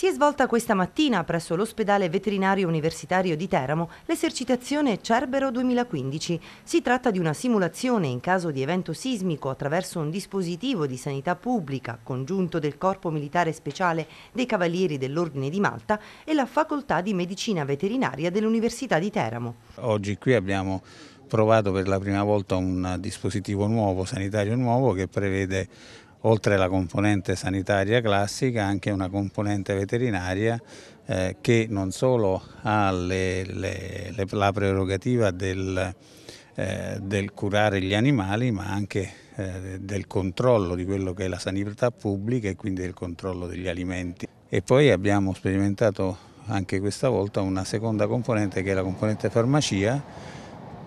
Si è svolta questa mattina presso l'ospedale veterinario universitario di Teramo l'esercitazione Cerbero 2015. Si tratta di una simulazione in caso di evento sismico attraverso un dispositivo di sanità pubblica congiunto del Corpo Militare Speciale dei Cavalieri dell'Ordine di Malta e la Facoltà di Medicina Veterinaria dell'Università di Teramo. Oggi qui abbiamo provato per la prima volta un dispositivo nuovo, sanitario nuovo, che prevede oltre alla componente sanitaria classica anche una componente veterinaria eh, che non solo ha le, le, le, la prerogativa del, eh, del, curare gli animali ma anche eh, del controllo di quello che è la sanità pubblica e quindi del controllo degli alimenti. E poi abbiamo sperimentato anche questa volta una seconda componente che è la componente farmacia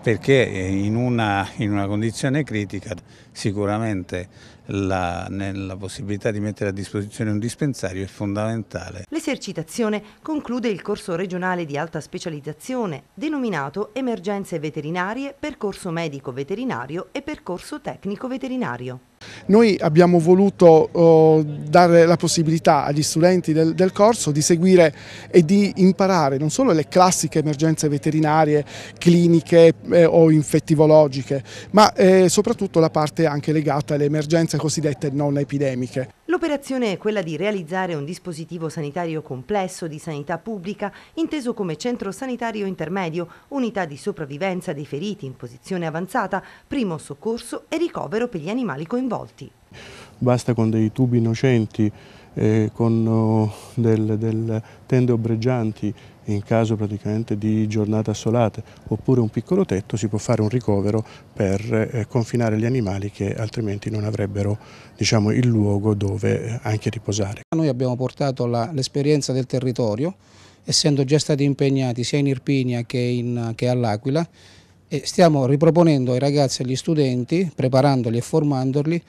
perché eh, in una, in una condizione critica sicuramente la, la, possibilità di mettere a disposizione un dispensario è fondamentale. L'esercitazione conclude il corso regionale di alta specializzazione denominato Emergenze veterinarie, percorso medico veterinario e percorso tecnico veterinario. Noi abbiamo voluto oh, dare la possibilità agli studenti del, del, corso di seguire e di imparare non solo le classiche emergenze veterinarie, cliniche eh, o infettivologiche, ma eh, soprattutto la parte anche legata alle emergenze cosiddette non epidemiche. L'operazione è quella di realizzare un dispositivo sanitario complesso di sanità pubblica inteso come centro sanitario intermedio, unità di sopravvivenza dei feriti in posizione avanzata, primo soccorso e ricovero per gli animali coinvolti coinvolti. Basta con dei tubi innocenti, eh, con oh, del, del tende ombreggianti in caso praticamente di giornate assolate oppure un piccolo tetto si può fare un ricovero per eh, confinare gli animali che altrimenti non avrebbero diciamo, il luogo dove eh, anche riposare. Noi abbiamo portato l'esperienza del territorio essendo già stati impegnati sia in Irpinia che, che all'Aquila e stiamo riproponendo ai ragazzi e agli studenti, preparandoli e formandoli,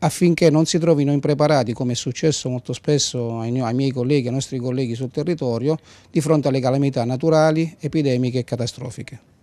affinché non si trovino impreparati, come è successo molto spesso ai, ai miei colleghi, ai nostri colleghi sul territorio, di fronte alle calamità naturali, epidemiche e catastrofiche.